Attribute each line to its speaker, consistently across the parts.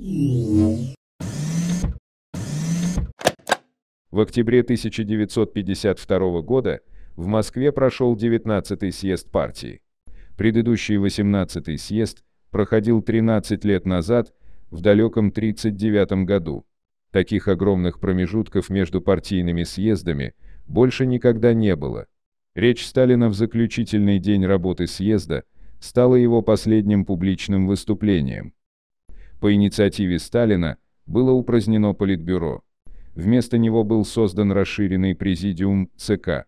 Speaker 1: В
Speaker 2: октябре 1952 года в Москве прошел 19-й съезд партии. Предыдущий 18-й съезд проходил 13 лет назад, в далеком 1939 году. Таких огромных промежутков между партийными съездами больше никогда не было. Речь Сталина в заключительный день работы съезда стала его последним публичным выступлением. По инициативе Сталина было упразднено Политбюро. Вместо него был создан расширенный президиум ЦК,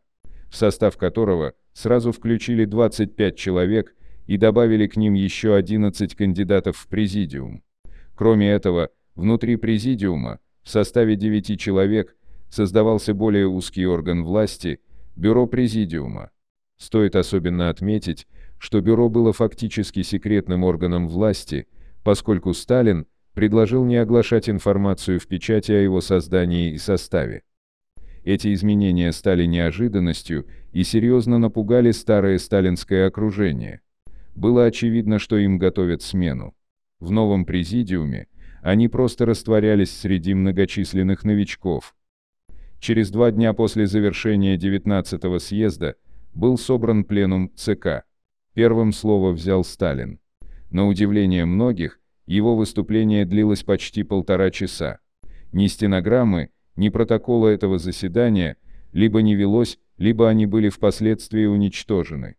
Speaker 2: в состав которого сразу включили 25 человек и добавили к ним еще 11 кандидатов в президиум. Кроме этого, внутри президиума, в составе 9 человек, создавался более узкий орган власти – Бюро Президиума. Стоит особенно отметить, что Бюро было фактически секретным органом власти – поскольку Сталин предложил не оглашать информацию в печати о его создании и составе. Эти изменения стали неожиданностью и серьезно напугали старое сталинское окружение. Было очевидно, что им готовят смену. В новом президиуме они просто растворялись среди многочисленных новичков. Через два дня после завершения 19-го съезда был собран пленум ЦК. Первым слово взял Сталин. На удивление многих, его выступление длилось почти полтора часа. Ни стенограммы, ни протокола этого заседания, либо не велось, либо они были впоследствии уничтожены.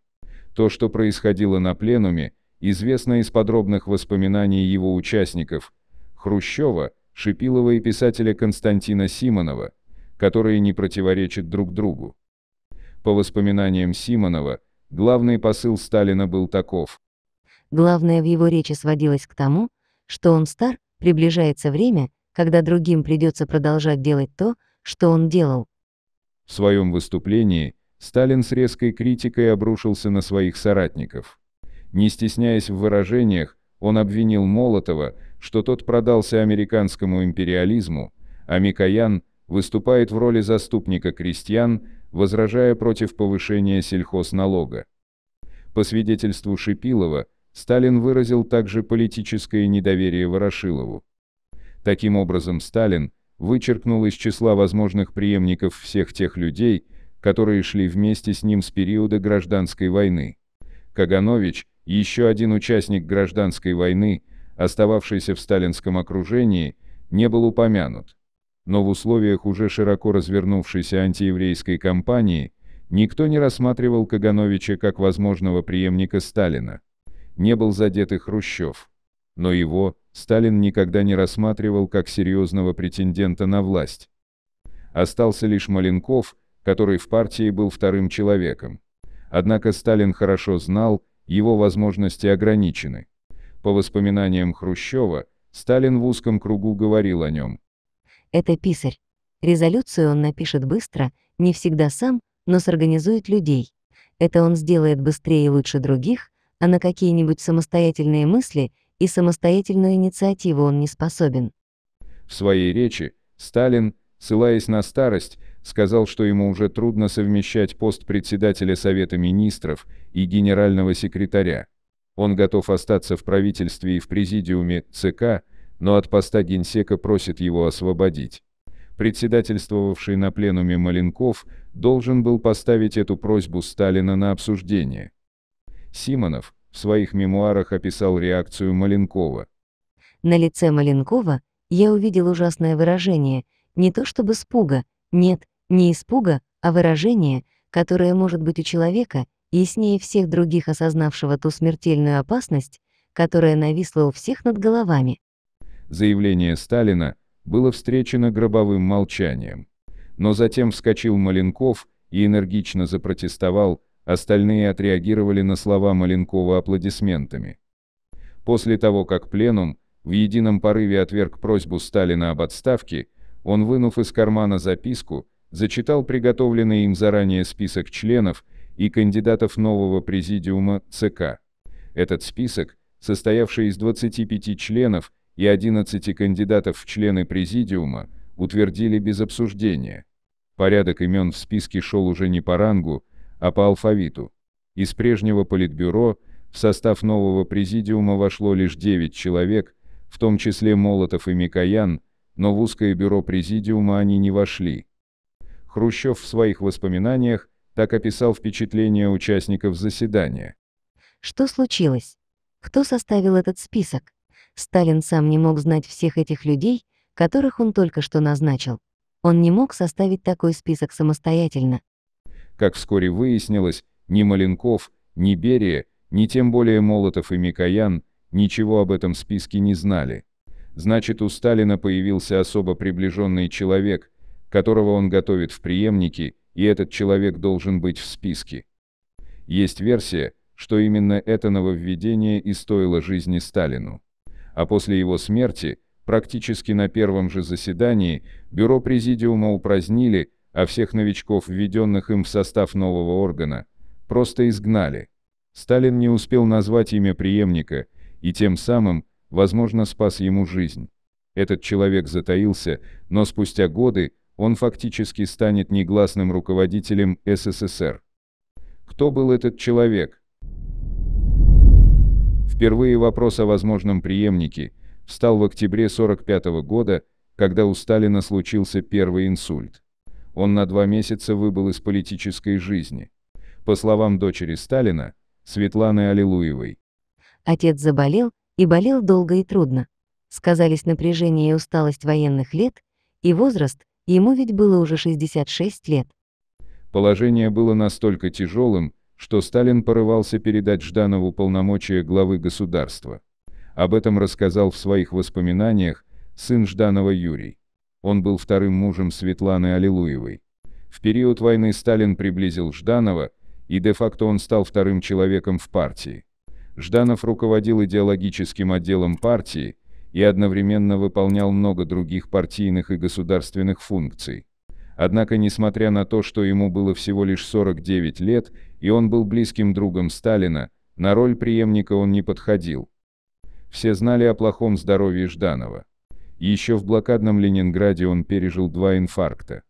Speaker 2: То, что происходило на пленуме, известно из подробных воспоминаний его участников, Хрущева, Шипилова и писателя Константина Симонова, которые не противоречат друг другу. По воспоминаниям Симонова, главный посыл Сталина был таков.
Speaker 1: Главное в его речи сводилось к тому, что он стар, приближается время, когда другим придется продолжать делать то, что он делал.
Speaker 2: В своем выступлении Сталин с резкой критикой обрушился на своих соратников. Не стесняясь в выражениях, он обвинил Молотова, что тот продался американскому империализму, а Микоян выступает в роли заступника крестьян, возражая против повышения сельхозналога. По свидетельству Шипилова, Сталин выразил также политическое недоверие Ворошилову. Таким образом, Сталин вычеркнул из числа возможных преемников всех тех людей, которые шли вместе с ним с периода гражданской войны. Каганович, еще один участник гражданской войны, остававшийся в сталинском окружении, не был упомянут. Но в условиях уже широко развернувшейся антиеврейской кампании никто не рассматривал Кагановича как возможного преемника Сталина не был задет и Хрущев. Но его Сталин никогда не рассматривал как серьезного претендента на власть. Остался лишь Маленков, который в партии был вторым человеком. Однако Сталин хорошо знал, его возможности ограничены. По воспоминаниям Хрущева, Сталин в узком кругу говорил о нем.
Speaker 1: «Это писарь. Резолюцию он напишет быстро, не всегда сам, но сорганизует людей. Это он сделает быстрее и лучше других, а на какие-нибудь самостоятельные мысли и самостоятельную инициативу он не способен.
Speaker 2: В своей речи Сталин, ссылаясь на старость, сказал, что ему уже трудно совмещать пост председателя Совета министров и генерального секретаря. Он готов остаться в правительстве и в президиуме ЦК, но от поста генсека просит его освободить. Председательствовавший на пленуме Маленков должен был поставить эту просьбу Сталина на обсуждение. Симонов в своих мемуарах описал реакцию Маленкова.
Speaker 1: На лице Маленкова я увидел ужасное выражение, не то чтобы спуга, нет, не испуга, а выражение, которое может быть у человека, яснее всех других осознавшего ту смертельную опасность, которая нависла у всех над головами.
Speaker 2: Заявление Сталина было встречено гробовым молчанием. Но затем вскочил Маленков и энергично запротестовал, Остальные отреагировали на слова Маленкова аплодисментами. После того, как пленум в едином порыве отверг просьбу Сталина об отставке, он, вынув из кармана записку, зачитал приготовленный им заранее список членов и кандидатов нового президиума ЦК. Этот список, состоявший из 25 членов и 11 кандидатов в члены президиума, утвердили без обсуждения. Порядок имен в списке шел уже не по рангу, а по алфавиту. Из прежнего политбюро в состав нового президиума вошло лишь 9 человек, в том числе Молотов и Микоян, но в узкое бюро президиума они не вошли. Хрущев в своих воспоминаниях так описал впечатление участников заседания.
Speaker 1: Что случилось? Кто составил этот список? Сталин сам не мог знать всех этих людей, которых он только что назначил. Он не мог составить такой список самостоятельно.
Speaker 2: Как вскоре выяснилось, ни Маленков, ни Берия, ни тем более Молотов и Микоян ничего об этом списке не знали. Значит, у Сталина появился особо приближенный человек, которого он готовит в преемнике, и этот человек должен быть в списке. Есть версия, что именно это нововведение и стоило жизни Сталину. А после его смерти, практически на первом же заседании, бюро президиума упразднили, а всех новичков, введенных им в состав нового органа, просто изгнали. Сталин не успел назвать имя преемника, и тем самым, возможно, спас ему жизнь. Этот человек затаился, но спустя годы он фактически станет негласным руководителем СССР. Кто был этот человек? Впервые вопрос о возможном преемнике встал в октябре 1945 года, когда у Сталина случился первый инсульт он на два месяца выбыл из политической жизни. По словам дочери Сталина, Светланы Аллилуевой.
Speaker 1: Отец заболел, и болел долго и трудно. Сказались напряжение и усталость военных лет, и возраст, ему ведь было уже 66 лет.
Speaker 2: Положение было настолько тяжелым, что Сталин порывался передать Жданову полномочия главы государства. Об этом рассказал в своих воспоминаниях сын Жданова Юрий. Он был вторым мужем Светланы Аллилуевой. В период войны Сталин приблизил Жданова, и де-факто он стал вторым человеком в партии. Жданов руководил идеологическим отделом партии и одновременно выполнял много других партийных и государственных функций. Однако, несмотря на то, что ему было всего лишь 49 лет, и он был близким другом Сталина, на роль преемника он не подходил. Все знали о плохом здоровье Жданова. Еще в блокадном Ленинграде он пережил два инфаркта.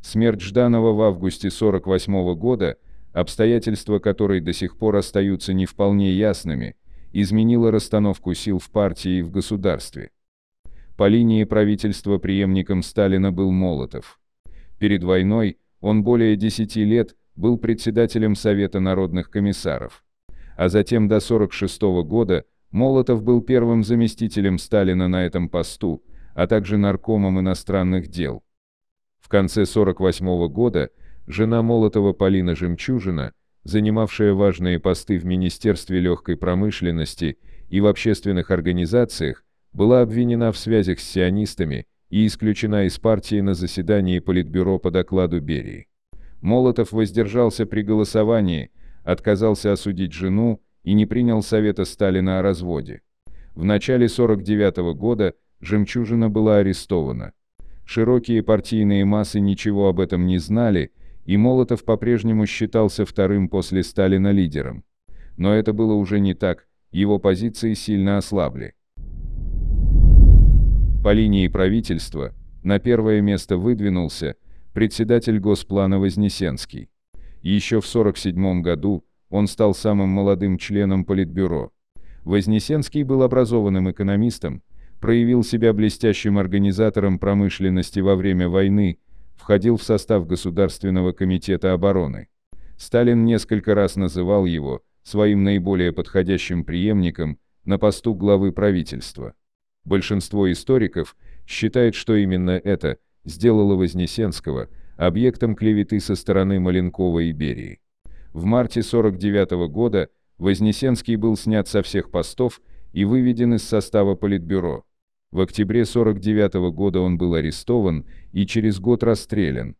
Speaker 2: Смерть Жданова в августе 48 года, обстоятельства которой до сих пор остаются не вполне ясными, изменила расстановку сил в партии и в государстве. По линии правительства преемником Сталина был Молотов. Перед войной он более 10 лет был председателем Совета народных комиссаров. А затем до 1946 года Молотов был первым заместителем Сталина на этом посту, а также наркомом иностранных дел. В конце 1948 года жена Молотова Полина Жемчужина, занимавшая важные посты в Министерстве легкой промышленности и в общественных организациях, была обвинена в связях с сионистами и исключена из партии на заседании Политбюро по докладу Берии. Молотов воздержался при голосовании, отказался осудить жену и не принял совета Сталина о разводе. В начале 1949 года жемчужина была арестована. Широкие партийные массы ничего об этом не знали, и Молотов по-прежнему считался вторым после Сталина лидером. Но это было уже не так, его позиции сильно ослабли. По линии правительства на первое место выдвинулся председатель Госплана Вознесенский. Еще в 1947 году он стал самым молодым членом Политбюро. Вознесенский был образованным экономистом, проявил себя блестящим организатором промышленности во время войны, входил в состав Государственного комитета обороны. Сталин несколько раз называл его своим наиболее подходящим преемником на посту главы правительства. Большинство историков считает, что именно это сделало Вознесенского объектом клеветы со стороны Маленкова и Берии. В марте 1949 года Вознесенский был снят со всех постов и выведен из состава Политбюро. В октябре 49 года он был арестован и через год расстрелян.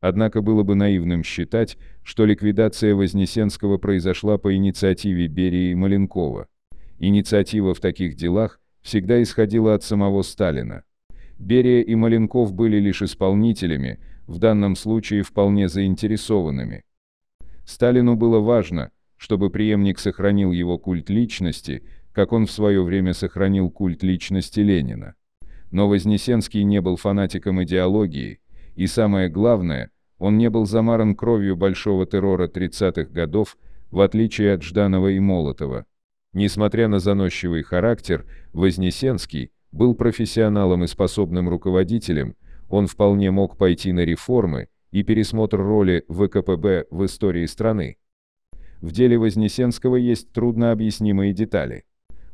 Speaker 2: Однако было бы наивным считать, что ликвидация Вознесенского произошла по инициативе Берии и Маленкова. Инициатива в таких делах всегда исходила от самого Сталина. Берия и Маленков были лишь исполнителями, в данном случае вполне заинтересованными. Сталину было важно, чтобы преемник сохранил его культ личности, как он в свое время сохранил культ личности Ленина. Но Вознесенский не был фанатиком идеологии, и самое главное, он не был замаран кровью большого террора 30-х годов, в отличие от Жданова и Молотова. Несмотря на заносчивый характер, Вознесенский был профессионалом и способным руководителем, он вполне мог пойти на реформы и пересмотр роли ВКПБ в истории страны. В деле Вознесенского есть труднообъяснимые детали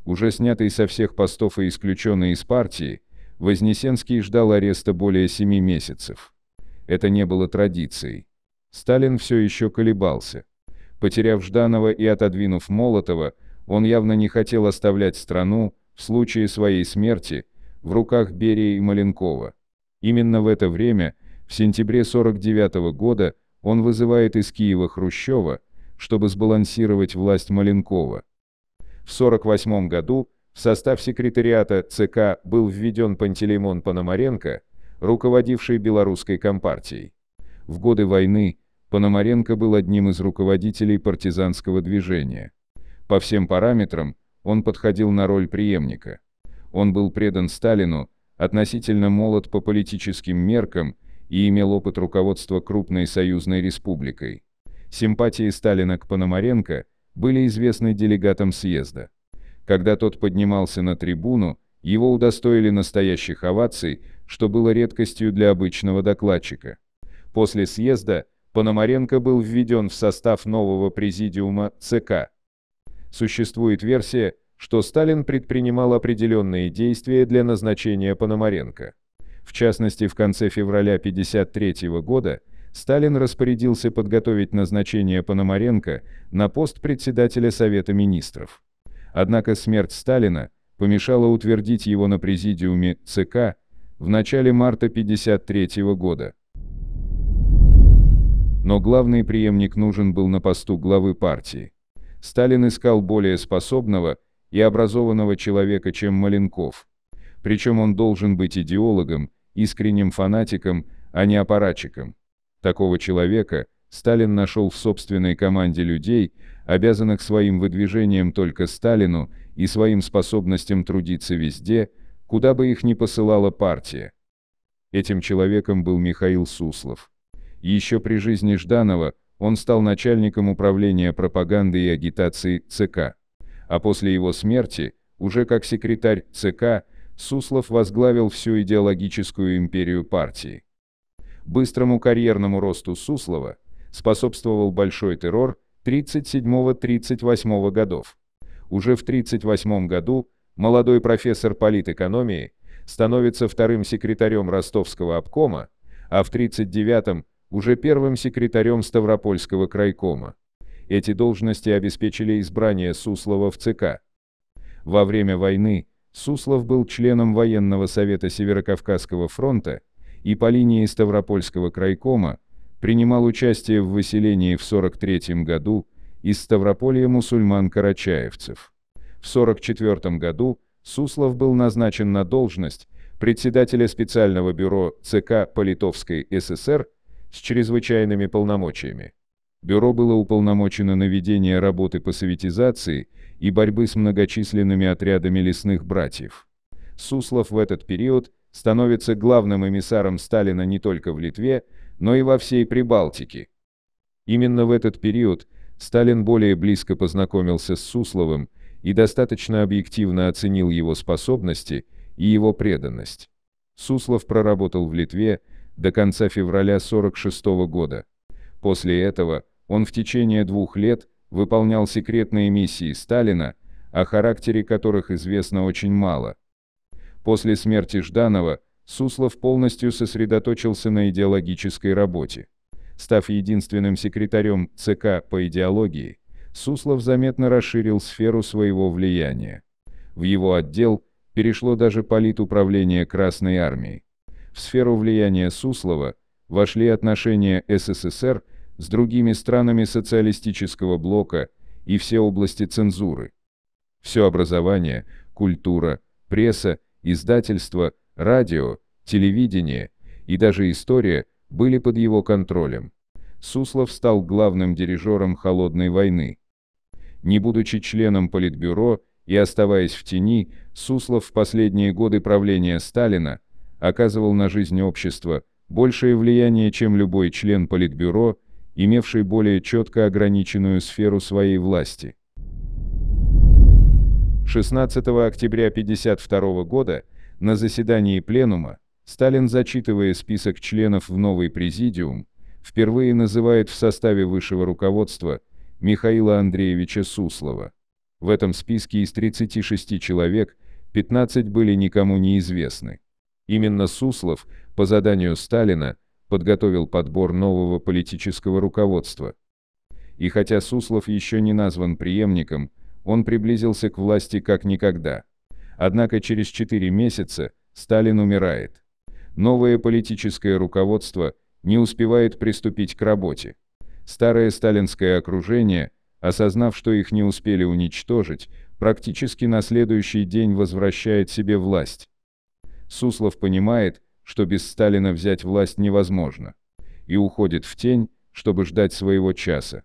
Speaker 2: уже снятый со всех постов и исключенный из партии, Вознесенский ждал ареста более семи месяцев. Это не было традицией. Сталин все еще колебался. Потеряв Жданова и отодвинув Молотова, он явно не хотел оставлять страну, в случае своей смерти, в руках Берии и Маленкова. Именно в это время, в сентябре 49 года, он вызывает из Киева Хрущева, чтобы сбалансировать власть Маленкова. В 1948 году в состав секретариата ЦК был введен Пантелеймон Пономаренко, руководивший белорусской компартией. В годы войны Пономаренко был одним из руководителей партизанского движения. По всем параметрам он подходил на роль преемника. Он был предан Сталину, относительно молод по политическим меркам и имел опыт руководства крупной союзной республикой. Симпатии Сталина к Пономаренко – были известны делегатам съезда. Когда тот поднимался на трибуну, его удостоили настоящих оваций, что было редкостью для обычного докладчика. После съезда Пономаренко был введен в состав нового президиума ЦК. Существует версия, что Сталин предпринимал определенные действия для назначения Пономаренко. В частности, в конце февраля 1953 года Сталин распорядился подготовить назначение Пономаренко на пост председателя Совета министров. Однако смерть Сталина помешала утвердить его на президиуме ЦК в начале марта 1953 года. Но главный преемник нужен был на посту главы партии. Сталин искал более способного и образованного человека, чем Маленков. Причем он должен быть идеологом, искренним фанатиком, а не аппаратчиком. Такого человека Сталин нашел в собственной команде людей, обязанных своим выдвижением только Сталину и своим способностям трудиться везде, куда бы их ни посылала партия. Этим человеком был Михаил Суслов. Еще при жизни Жданова он стал начальником управления пропаганды и агитации ЦК. А после его смерти, уже как секретарь ЦК, Суслов возглавил всю идеологическую империю партии. Быстрому карьерному росту Суслова способствовал большой террор 37-38 годов. Уже в 38 году молодой профессор политэкономии становится вторым секретарем ростовского обкома, а в 1939 уже первым секретарем Ставропольского крайкома. Эти должности обеспечили избрание Суслова в ЦК. Во время войны Суслов был членом военного совета Северокавказского фронта и по линии Ставропольского крайкома принимал участие в выселении в 43 году из Ставрополья мусульман-карачаевцев. В 44 году Суслов был назначен на должность председателя специального бюро ЦК по Литовской ССР с чрезвычайными полномочиями. Бюро было уполномочено на ведение работы по советизации и борьбы с многочисленными отрядами лесных братьев. Суслов в этот период становится главным эмиссаром Сталина не только в Литве, но и во всей Прибалтике. Именно в этот период Сталин более близко познакомился с Сусловым и достаточно объективно оценил его способности и его преданность. Суслов проработал в Литве до конца февраля 1946 года. После этого он в течение двух лет выполнял секретные миссии Сталина, о характере которых известно очень мало. После смерти Жданова Суслов полностью сосредоточился на идеологической работе. Став единственным секретарем ЦК по идеологии, Суслов заметно расширил сферу своего влияния. В его отдел перешло даже политуправление Красной Армии. В сферу влияния Суслова вошли отношения СССР с другими странами социалистического блока и все области цензуры. Все образование, культура, пресса Издательство, радио, телевидение и даже история были под его контролем. Суслов стал главным дирижером «Холодной войны». Не будучи членом Политбюро и оставаясь в тени, Суслов в последние годы правления Сталина оказывал на жизнь общества большее влияние, чем любой член Политбюро, имевший более четко ограниченную сферу своей власти. 16 октября 1952 года на заседании Пленума Сталин, зачитывая список членов в новый президиум, впервые называет в составе высшего руководства Михаила Андреевича Суслова. В этом списке из 36 человек 15 были никому неизвестны. Именно Суслов, по заданию Сталина, подготовил подбор нового политического руководства. И хотя Суслов еще не назван преемником, он приблизился к власти как никогда. Однако через 4 месяца Сталин умирает. Новое политическое руководство не успевает приступить к работе. Старое сталинское окружение, осознав, что их не успели уничтожить, практически на следующий день возвращает себе власть. Суслов понимает, что без Сталина взять власть невозможно. И уходит в тень, чтобы ждать своего часа.